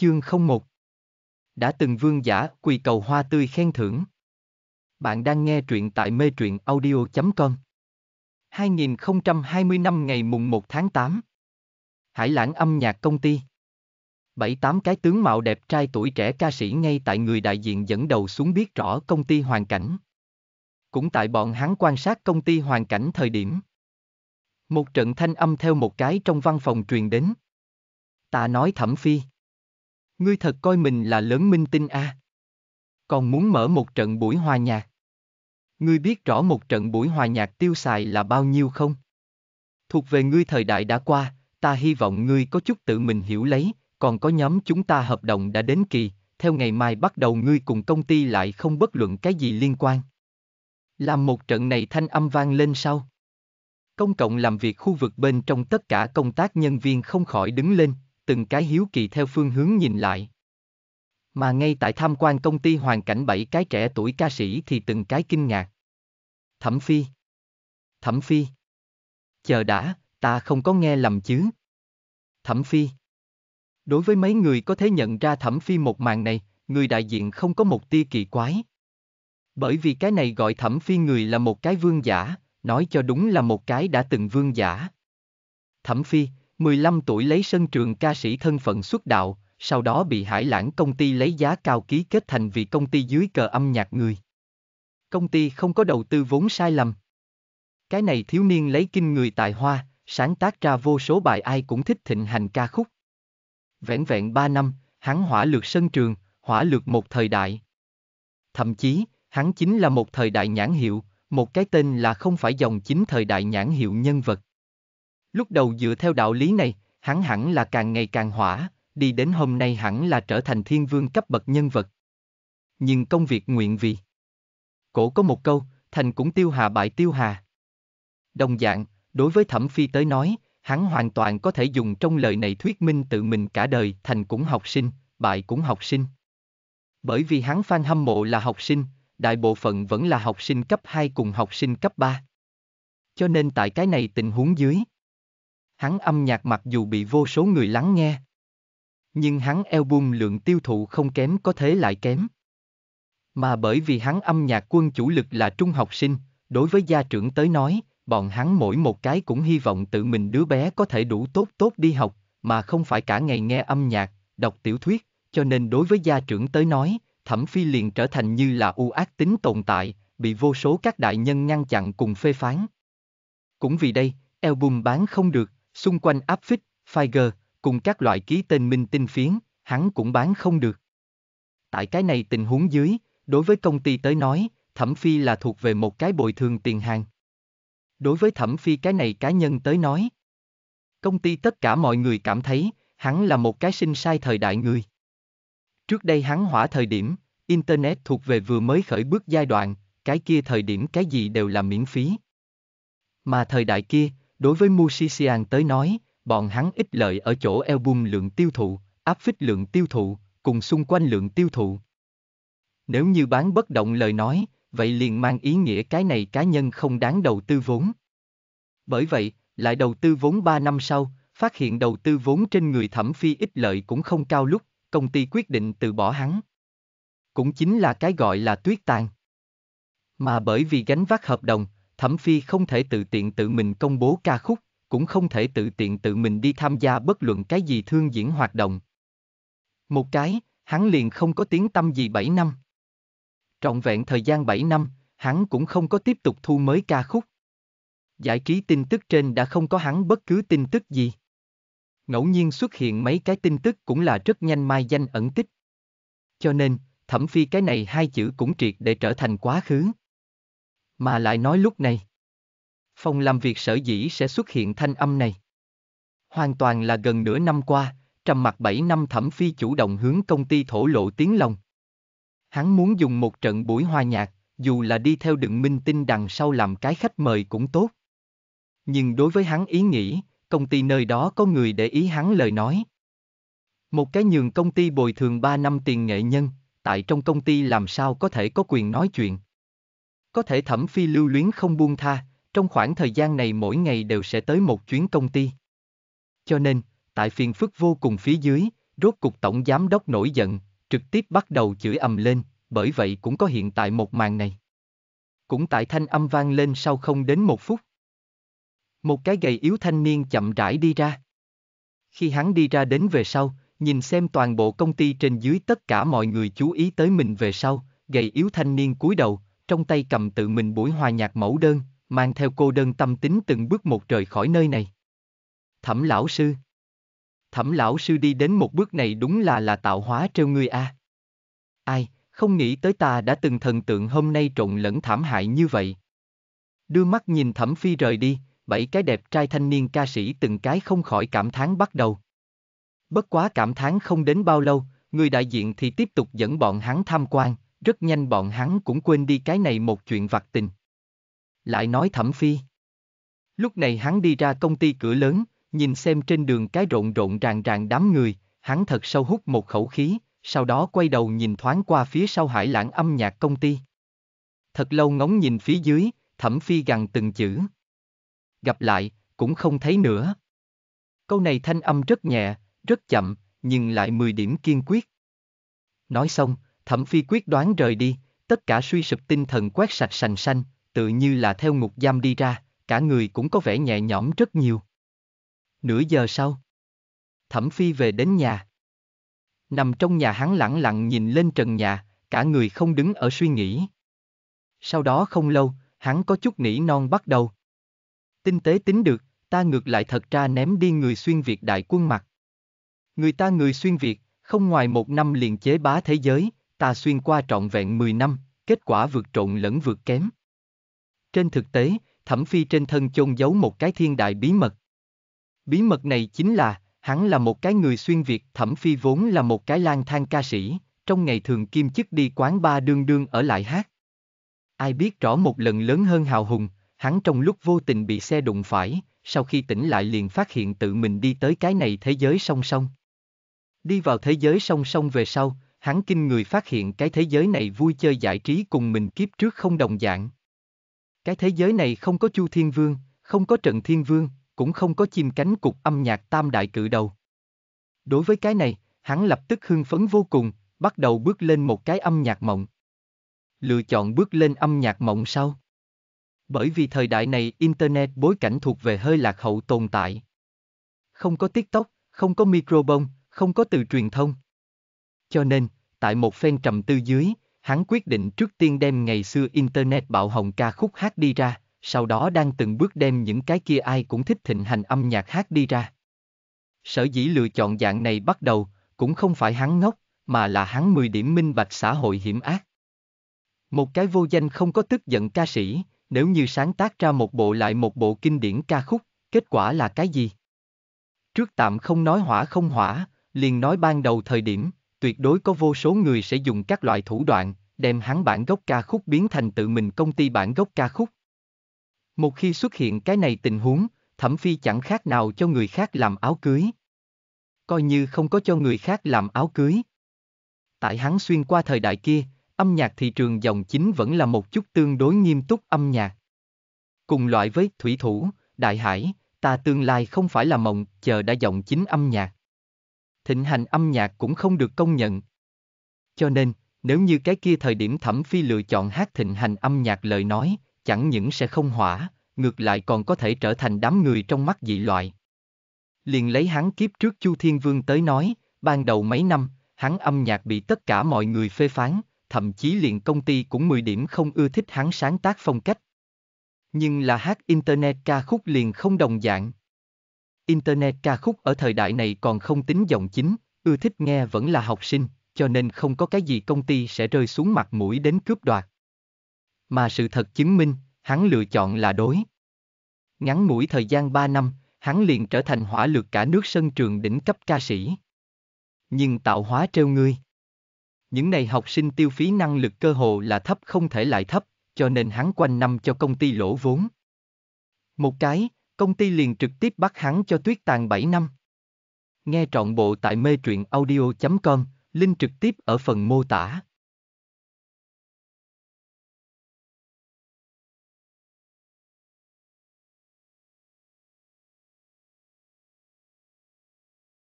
Chương 01 Đã từng vương giả quỳ cầu hoa tươi khen thưởng. Bạn đang nghe truyện tại mê truyện audio.com 2020 năm ngày mùng 1 tháng 8 Hải lãng âm nhạc công ty bảy tám cái tướng mạo đẹp trai tuổi trẻ ca sĩ ngay tại người đại diện dẫn đầu xuống biết rõ công ty hoàn cảnh. Cũng tại bọn hắn quan sát công ty hoàn cảnh thời điểm. Một trận thanh âm theo một cái trong văn phòng truyền đến. Ta nói thẩm phi. Ngươi thật coi mình là lớn minh tinh a. À? Còn muốn mở một trận buổi hòa nhạc. Ngươi biết rõ một trận buổi hòa nhạc tiêu xài là bao nhiêu không? Thuộc về ngươi thời đại đã qua, ta hy vọng ngươi có chút tự mình hiểu lấy, còn có nhóm chúng ta hợp đồng đã đến kỳ, theo ngày mai bắt đầu ngươi cùng công ty lại không bất luận cái gì liên quan. Làm một trận này thanh âm vang lên sau. Công cộng làm việc khu vực bên trong tất cả công tác nhân viên không khỏi đứng lên, từng cái hiếu kỳ theo phương hướng nhìn lại. Mà ngay tại tham quan công ty hoàn cảnh bảy cái trẻ tuổi ca sĩ thì từng cái kinh ngạc. Thẩm Phi Thẩm Phi Chờ đã, ta không có nghe lầm chứ. Thẩm Phi Đối với mấy người có thể nhận ra Thẩm Phi một màn này, người đại diện không có một tia kỳ quái. Bởi vì cái này gọi Thẩm Phi người là một cái vương giả, nói cho đúng là một cái đã từng vương giả. Thẩm Phi, 15 tuổi lấy sân trường ca sĩ thân phận xuất đạo, sau đó bị Hải Lãng công ty lấy giá cao ký kết thành vì công ty dưới cờ âm nhạc người. Công ty không có đầu tư vốn sai lầm. Cái này thiếu niên lấy kinh người tài hoa, sáng tác ra vô số bài ai cũng thích thịnh hành ca khúc. Vẹn vẹn 3 năm, hắn hỏa lược sân trường, hỏa lược một thời đại. Thậm chí, hắn chính là một thời đại nhãn hiệu, một cái tên là không phải dòng chính thời đại nhãn hiệu nhân vật. Lúc đầu dựa theo đạo lý này, hắn hẳn là càng ngày càng hỏa, đi đến hôm nay hẳn là trở thành thiên vương cấp bậc nhân vật. Nhưng công việc nguyện vì. Cổ có một câu, thành cũng tiêu hà bại tiêu hà. Đồng dạng, đối với thẩm phi tới nói, hắn hoàn toàn có thể dùng trong lời này thuyết minh tự mình cả đời thành cũng học sinh, bại cũng học sinh. Bởi vì hắn phan hâm mộ là học sinh, đại bộ phận vẫn là học sinh cấp 2 cùng học sinh cấp 3. Cho nên tại cái này tình huống dưới, Hắn âm nhạc mặc dù bị vô số người lắng nghe, nhưng hắn album lượng tiêu thụ không kém có thế lại kém. Mà bởi vì hắn âm nhạc quân chủ lực là trung học sinh, đối với gia trưởng tới nói, bọn hắn mỗi một cái cũng hy vọng tự mình đứa bé có thể đủ tốt tốt đi học, mà không phải cả ngày nghe âm nhạc, đọc tiểu thuyết, cho nên đối với gia trưởng tới nói, thẩm phi liền trở thành như là u ác tính tồn tại, bị vô số các đại nhân ngăn chặn cùng phê phán. Cũng vì đây, album bán không được, Xung quanh áp phích, Figer, cùng các loại ký tên minh tinh phiến, hắn cũng bán không được. Tại cái này tình huống dưới, đối với công ty tới nói, thẩm phi là thuộc về một cái bồi thường tiền hàng. Đối với thẩm phi cái này cá nhân tới nói, công ty tất cả mọi người cảm thấy, hắn là một cái sinh sai thời đại người. Trước đây hắn hỏa thời điểm, Internet thuộc về vừa mới khởi bước giai đoạn, cái kia thời điểm cái gì đều là miễn phí. Mà thời đại kia, Đối với Musician tới nói, bọn hắn ít lợi ở chỗ album lượng tiêu thụ, áp phích lượng tiêu thụ, cùng xung quanh lượng tiêu thụ. Nếu như bán bất động lời nói, vậy liền mang ý nghĩa cái này cá nhân không đáng đầu tư vốn. Bởi vậy, lại đầu tư vốn 3 năm sau, phát hiện đầu tư vốn trên người thẩm phi ít lợi cũng không cao lúc, công ty quyết định từ bỏ hắn. Cũng chính là cái gọi là tuyết tàn. Mà bởi vì gánh vác hợp đồng, Thẩm Phi không thể tự tiện tự mình công bố ca khúc, cũng không thể tự tiện tự mình đi tham gia bất luận cái gì thương diễn hoạt động. Một cái, hắn liền không có tiếng tâm gì 7 năm. Trọn vẹn thời gian 7 năm, hắn cũng không có tiếp tục thu mới ca khúc. Giải trí tin tức trên đã không có hắn bất cứ tin tức gì. Ngẫu nhiên xuất hiện mấy cái tin tức cũng là rất nhanh mai danh ẩn tích. Cho nên, thẩm phi cái này hai chữ cũng triệt để trở thành quá khứ. Mà lại nói lúc này. Phòng làm việc sở dĩ sẽ xuất hiện thanh âm này. Hoàn toàn là gần nửa năm qua, trầm mặt 7 năm thẩm phi chủ động hướng công ty thổ lộ tiếng lòng. Hắn muốn dùng một trận buổi hòa nhạc, dù là đi theo đựng minh tinh đằng sau làm cái khách mời cũng tốt. Nhưng đối với hắn ý nghĩ, công ty nơi đó có người để ý hắn lời nói. Một cái nhường công ty bồi thường 3 năm tiền nghệ nhân, tại trong công ty làm sao có thể có quyền nói chuyện, có thể thẩm phi lưu luyến không buông tha, trong khoảng thời gian này mỗi ngày đều sẽ tới một chuyến công ty. Cho nên, tại phiền phức vô cùng phía dưới, rốt cục tổng giám đốc nổi giận, trực tiếp bắt đầu chửi ầm lên, bởi vậy cũng có hiện tại một màn này. Cũng tại thanh âm vang lên sau không đến một phút. Một cái gầy yếu thanh niên chậm rãi đi ra. Khi hắn đi ra đến về sau, nhìn xem toàn bộ công ty trên dưới tất cả mọi người chú ý tới mình về sau, gầy yếu thanh niên cúi đầu, trong tay cầm tự mình buổi hòa nhạc mẫu đơn, mang theo cô đơn tâm tính từng bước một rời khỏi nơi này. Thẩm lão sư Thẩm lão sư đi đến một bước này đúng là là tạo hóa trêu ngươi a. À. Ai, không nghĩ tới ta đã từng thần tượng hôm nay trộn lẫn thảm hại như vậy. Đưa mắt nhìn thẩm phi rời đi, bảy cái đẹp trai thanh niên ca sĩ từng cái không khỏi cảm thán bắt đầu. Bất quá cảm thán không đến bao lâu, người đại diện thì tiếp tục dẫn bọn hắn tham quan, rất nhanh bọn hắn cũng quên đi cái này một chuyện vặt tình. Lại nói Thẩm Phi. Lúc này hắn đi ra công ty cửa lớn, nhìn xem trên đường cái rộn rộn ràng ràng đám người, hắn thật sâu hút một khẩu khí, sau đó quay đầu nhìn thoáng qua phía sau hải lãng âm nhạc công ty. Thật lâu ngóng nhìn phía dưới, Thẩm Phi gằn từng chữ. Gặp lại, cũng không thấy nữa. Câu này thanh âm rất nhẹ, rất chậm, nhưng lại 10 điểm kiên quyết. Nói xong, Thẩm Phi quyết đoán rời đi, tất cả suy sụp tinh thần quét sạch sành xanh, tự như là theo ngục giam đi ra, cả người cũng có vẻ nhẹ nhõm rất nhiều. Nửa giờ sau, Thẩm Phi về đến nhà. Nằm trong nhà hắn lặng lặng nhìn lên trần nhà, cả người không đứng ở suy nghĩ. Sau đó không lâu, hắn có chút nỉ non bắt đầu. Tinh tế tính được, ta ngược lại thật ra ném đi người xuyên Việt đại quân mặt. Người ta người xuyên Việt, không ngoài một năm liền chế bá thế giới, ta xuyên qua trọn vẹn 10 năm, kết quả vượt trộn lẫn vượt kém. Trên thực tế, Thẩm Phi trên thân chôn giấu một cái thiên đại bí mật. Bí mật này chính là, hắn là một cái người xuyên Việt, Thẩm Phi vốn là một cái lang thang ca sĩ, trong ngày thường kim chức đi quán ba đương đương ở lại hát. Ai biết rõ một lần lớn hơn hào hùng, hắn trong lúc vô tình bị xe đụng phải, sau khi tỉnh lại liền phát hiện tự mình đi tới cái này thế giới song song. Đi vào thế giới song song về sau, hắn kinh người phát hiện cái thế giới này vui chơi giải trí cùng mình kiếp trước không đồng dạng. Cái thế giới này không có Chu Thiên Vương, không có trận Thiên Vương, cũng không có chim cánh cục âm nhạc tam đại cự đầu. Đối với cái này, hắn lập tức hưng phấn vô cùng, bắt đầu bước lên một cái âm nhạc mộng. Lựa chọn bước lên âm nhạc mộng sau. Bởi vì thời đại này Internet bối cảnh thuộc về hơi lạc hậu tồn tại. Không có TikTok, không có microbong, không có từ truyền thông. Cho nên, tại một phen trầm tư dưới, hắn quyết định trước tiên đem ngày xưa Internet bạo hồng ca khúc hát đi ra, sau đó đang từng bước đem những cái kia ai cũng thích thịnh hành âm nhạc hát đi ra. Sở dĩ lựa chọn dạng này bắt đầu, cũng không phải hắn ngốc, mà là hắn 10 điểm minh bạch xã hội hiểm ác. Một cái vô danh không có tức giận ca sĩ, nếu như sáng tác ra một bộ lại một bộ kinh điển ca khúc, kết quả là cái gì? Trước tạm không nói hỏa không hỏa, liền nói ban đầu thời điểm, tuyệt đối có vô số người sẽ dùng các loại thủ đoạn, đem hắn bản gốc ca khúc biến thành tự mình công ty bản gốc ca khúc. Một khi xuất hiện cái này tình huống, thẩm phi chẳng khác nào cho người khác làm áo cưới. Coi như không có cho người khác làm áo cưới. Tại hắn xuyên qua thời đại kia, âm nhạc thị trường dòng chính vẫn là một chút tương đối nghiêm túc âm nhạc. Cùng loại với Thủy Thủ, Đại Hải, ta tương lai không phải là mộng, chờ đã dòng chính âm nhạc thịnh hành âm nhạc cũng không được công nhận. Cho nên, nếu như cái kia thời điểm Thẩm Phi lựa chọn hát thịnh hành âm nhạc lời nói, chẳng những sẽ không hỏa, ngược lại còn có thể trở thành đám người trong mắt dị loại. Liền lấy hắn kiếp trước Chu Thiên Vương tới nói, ban đầu mấy năm, hắn âm nhạc bị tất cả mọi người phê phán, thậm chí liền công ty cũng 10 điểm không ưa thích hắn sáng tác phong cách. Nhưng là hát Internet ca khúc liền không đồng dạng. Internet ca khúc ở thời đại này còn không tính giọng chính, ưa thích nghe vẫn là học sinh, cho nên không có cái gì công ty sẽ rơi xuống mặt mũi đến cướp đoạt. Mà sự thật chứng minh, hắn lựa chọn là đối. Ngắn mũi thời gian 3 năm, hắn liền trở thành hỏa lực cả nước sân trường đỉnh cấp ca sĩ. Nhưng tạo hóa trêu ngươi. Những này học sinh tiêu phí năng lực cơ hồ là thấp không thể lại thấp, cho nên hắn quanh năm cho công ty lỗ vốn. Một cái, công ty liền trực tiếp bắt hắn cho tuyết tàn 7 năm. Nghe trọn bộ tại mê truyện audio.com, link trực tiếp ở phần mô tả.